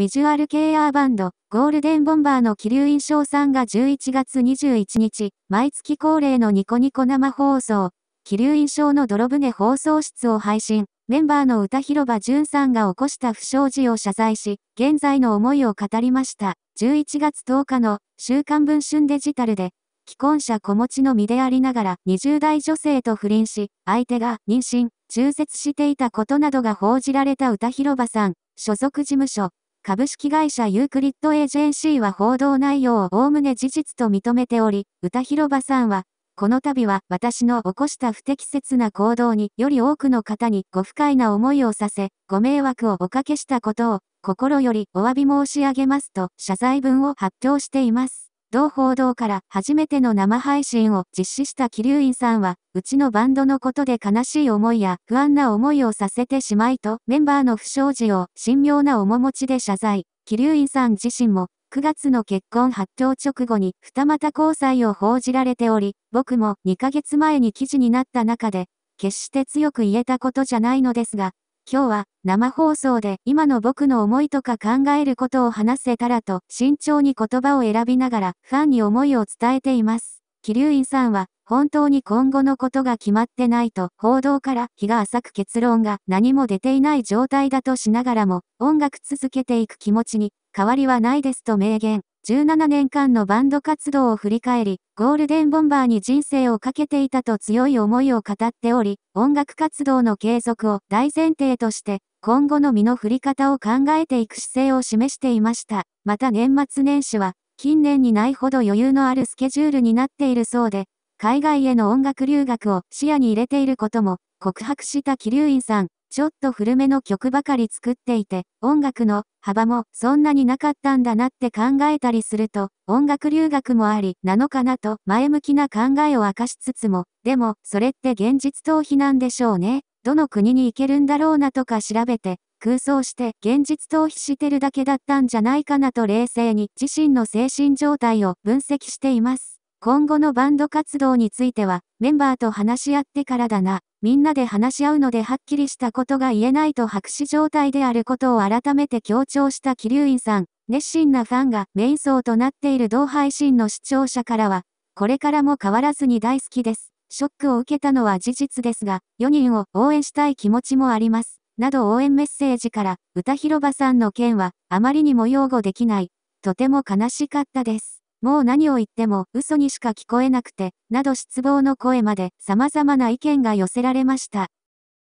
ビジュアルケアバンド、ゴールデンボンバーの気流印象さんが11月21日、毎月恒例のニコニコ生放送、気流印象の泥船放送室を配信。メンバーの歌広場淳さんが起こした不祥事を謝罪し、現在の思いを語りました。11月10日の週刊文春デジタルで、既婚者子持ちの身でありながら20代女性と不倫し、相手が妊娠、中絶していたことなどが報じられた歌広場さん、所属事務所、株式会社ユークリッドエージェンシーは報道内容をおおむね事実と認めており、歌広場さんは、この度は私の起こした不適切な行動により多くの方にご不快な思いをさせ、ご迷惑をおかけしたことを心よりお詫び申し上げますと謝罪文を発表しています。同報道から初めての生配信を実施した桐生院さんは、うちのバンドのことで悲しい思いや不安な思いをさせてしまいと、メンバーの不祥事を神妙な面持ちで謝罪。桐生院さん自身も、9月の結婚発表直後に二股交際を報じられており、僕も2ヶ月前に記事になった中で、決して強く言えたことじゃないのですが、今日は生放送で今の僕の思いとか考えることを話せたらと慎重に言葉を選びながらファンに思いを伝えています。キリュウインさんは本当に今後のことが決まってないと報道から日が浅く結論が何も出ていない状態だとしながらも音楽続けていく気持ちに変わりはないですと明言。17年間のバンド活動を振り返り、ゴールデンボンバーに人生をかけていたと強い思いを語っており、音楽活動の継続を大前提として、今後の身の振り方を考えていく姿勢を示していました。また年末年始は、近年にないほど余裕のあるスケジュールになっているそうで、海外への音楽留学を視野に入れていることも告白した桐生院さん。ちょっと古めの曲ばかり作っていて、音楽の幅もそんなになかったんだなって考えたりすると、音楽留学もありなのかなと前向きな考えを明かしつつも、でもそれって現実逃避なんでしょうね。どの国に行けるんだろうなとか調べて、空想して現実逃避してるだけだったんじゃないかなと冷静に自身の精神状態を分析しています。今後のバンド活動については、メンバーと話し合ってからだな。みんなで話し合うのではっきりしたことが言えないと白紙状態であることを改めて強調した桐生院さん。熱心なファンがメイン層となっている同配信の視聴者からは、これからも変わらずに大好きです。ショックを受けたのは事実ですが、4人を応援したい気持ちもあります。など応援メッセージから、歌広場さんの件は、あまりにも擁護できない。とても悲しかったです。もう何を言っても嘘にしか聞こえなくて、など失望の声まで様々な意見が寄せられました。